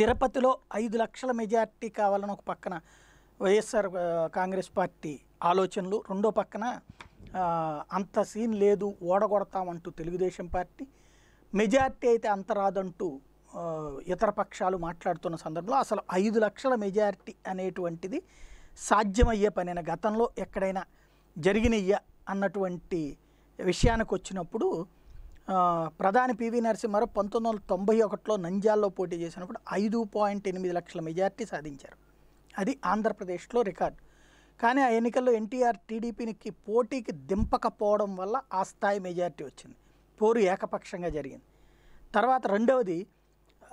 తిరుపతిలో ఐదు లక్షల మెజార్టీ కావాలని ఒక పక్కన వైఎస్ఆర్ కాంగ్రెస్ పార్టీ ఆలోచనలు రెండో పక్కన అంత సీన్ లేదు ఓడగొడతామంటూ తెలుగుదేశం పార్టీ మెజార్టీ అయితే అంత రాదంటూ ఇతర పక్షాలు మాట్లాడుతున్న సందర్భంలో అసలు ఐదు లక్షల మెజార్టీ అనేటువంటిది సాధ్యమయ్యే పనైనా గతంలో ఎక్కడైనా జరిగినయ్యా అన్నటువంటి విషయానికి వచ్చినప్పుడు ప్రధాని పివి నరసింహారావు పంతొమ్మిది వందల తొంభై ఒకటిలో నంజాల్లో పోటీ చేసినప్పుడు ఐదు పాయింట్ ఎనిమిది లక్షల మెజార్టీ సాధించారు అది ఆంధ్రప్రదేశ్లో రికార్డు కానీ ఆ ఎన్నికల్లో ఎన్టీఆర్ టీడీపీకి పోటీకి దింపకపోవడం వల్ల ఆ స్థాయి మెజార్టీ వచ్చింది పోరు ఏకపక్షంగా జరిగింది తర్వాత రెండవది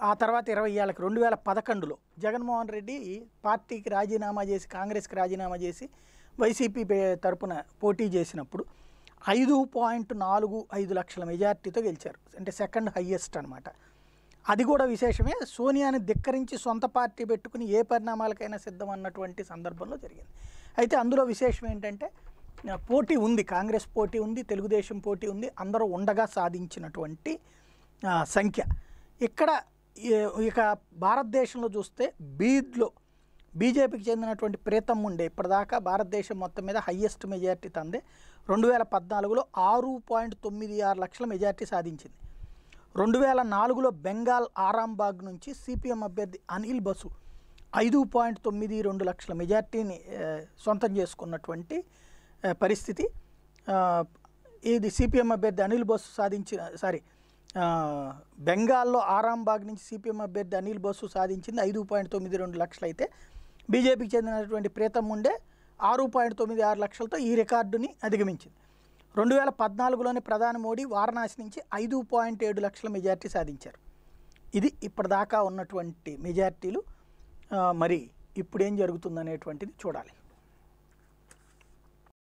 ఆ తర్వాత ఇరవై ఏళ్ళకి రెండు వేల పదకొండులో జగన్మోహన్ రెడ్డి పార్టీకి రాజీనామా చేసి కాంగ్రెస్కి రాజీనామా చేసి వైసీపీ తరపున పోటీ చేసినప్పుడు ఐదు పాయింట్ నాలుగు ఐదు లక్షల మెజార్టీతో గెలిచారు అంటే సెకండ్ హయ్యెస్ట్ అనమాట అది కూడా విశేషమే సోనియాని ధిక్కరించి సొంత పార్టీ పెట్టుకుని ఏ పరిణామాలకైనా సిద్ధం అన్నటువంటి సందర్భంలో జరిగింది అయితే అందులో విశేషం ఏంటంటే పోటీ ఉంది కాంగ్రెస్ పోటీ ఉంది తెలుగుదేశం పోటీ ఉంది అందరూ ఉండగా సాధించినటువంటి సంఖ్య ఇక్కడ ఇక భారతదేశంలో చూస్తే బీద్లో బీజేపీకి చెందినటువంటి ప్రీతం ఉండే ఇప్పటిదాకా భారతదేశం మొత్తం మీద హయ్యెస్ట్ మెజార్టీ తందే రెండు వేల పద్నాలుగులో ఆరు పాయింట్ తొమ్మిది ఆరు లక్షల మెజార్టీ సాధించింది రెండు వేల నాలుగులో బెంగాల్ ఆరాంబాగ్ నుంచి సిపిఎం అభ్యర్థి అనిల్ బసు ఐదు పాయింట్ తొమ్మిది రెండు లక్షల మెజార్టీని సొంతం చేసుకున్నటువంటి పరిస్థితి ఇది సిపిఎం అభ్యర్థి అనిల్ బసు సాధించిన సారీ బెంగాల్లో ఆరాంబాగ్ నుంచి సిపిఎం అభ్యర్థి అనిల్ బసు సాధించింది ఐదు పాయింట్ తొమ్మిది రెండు లక్షలైతే బీజేపీకి చెందినటువంటి ప్రీతం ముండే ఆరు పాయింట్ తొమ్మిది ఆరు లక్షలతో ఈ రికార్డుని అధిగమించింది రెండు వేల పద్నాలుగులోని ప్రధాని మోడీ వారణాసి నుంచి ఐదు పాయింట్ ఏడు లక్షల మెజార్టీ సాధించారు ఇది ఇప్పటిదాకా ఉన్నటువంటి మెజార్టీలు మరి ఇప్పుడేం జరుగుతుందనేటువంటిది చూడాలి